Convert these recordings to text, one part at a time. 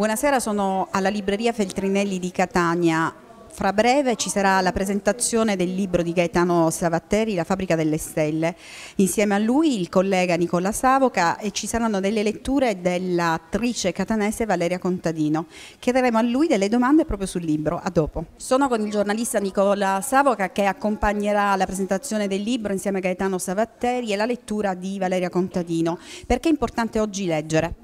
Buonasera, sono alla libreria Feltrinelli di Catania. Fra breve ci sarà la presentazione del libro di Gaetano Savatteri, La fabbrica delle stelle. Insieme a lui il collega Nicola Savoca e ci saranno delle letture dell'attrice catanese Valeria Contadino. Chiederemo a lui delle domande proprio sul libro. A dopo. Sono con il giornalista Nicola Savoca che accompagnerà la presentazione del libro insieme a Gaetano Savatteri e la lettura di Valeria Contadino. Perché è importante oggi leggere?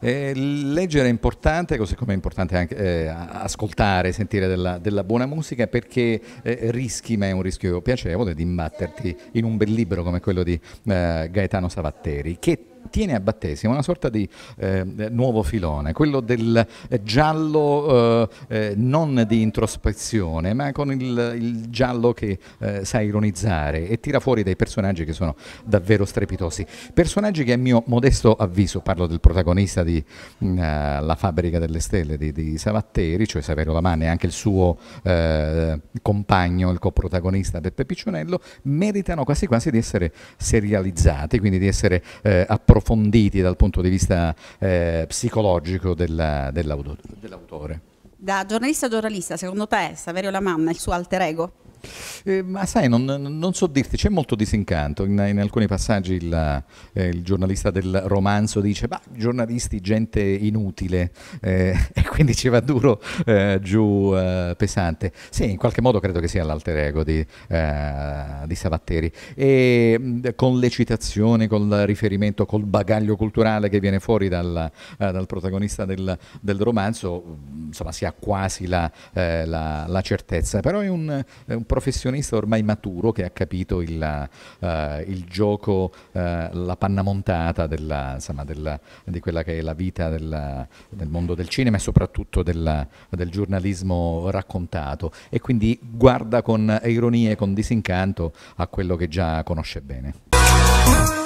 Eh, leggere è importante, così come è importante anche eh, ascoltare, sentire della, della buona musica, perché eh, rischi, ma è un rischio piacevole, di imbatterti in un bel libro come quello di eh, Gaetano Savatteri, che tiene a battesimo una sorta di eh, nuovo filone, quello del eh, giallo eh, eh, non di introspezione, ma con il, il giallo che eh, sa ironizzare e tira fuori dei personaggi che sono davvero strepitosi. Personaggi che a mio modesto avviso, parlo del protagonista di uh, La fabbrica delle stelle di, di Savatteri, cioè Saverio Lamanne e anche il suo uh, compagno, il coprotagonista Beppe Piccionello, meritano quasi quasi di essere serializzati, quindi di essere eh, uh, approfonditi dal punto di vista eh, psicologico della, dell'autore. Da giornalista a giornalista, secondo te Saverio Lamanna è il suo alter ego? Eh, ma sai, non, non, so dirti, c'è molto disincanto. In, in alcuni passaggi il, eh, il, giornalista del romanzo dice, ma giornalisti, gente inutile, eh, e quindi ci va duro eh, giù eh, pesante. Sì, in qualche modo credo che sia l'alter ego di, eh, di Savatteri. E con le citazioni, col riferimento, col bagaglio culturale che viene fuori dal, dal protagonista del, del romanzo, insomma, si ha quasi la, eh, la, la certezza, però è un, è un, professionista ormai maturo che ha capito il, uh, il gioco, uh, la panna montata della, insomma, della, di quella che è la vita della, del mondo del cinema e soprattutto del giornalismo raccontato e quindi guarda con ironia e con disincanto a quello che già conosce bene.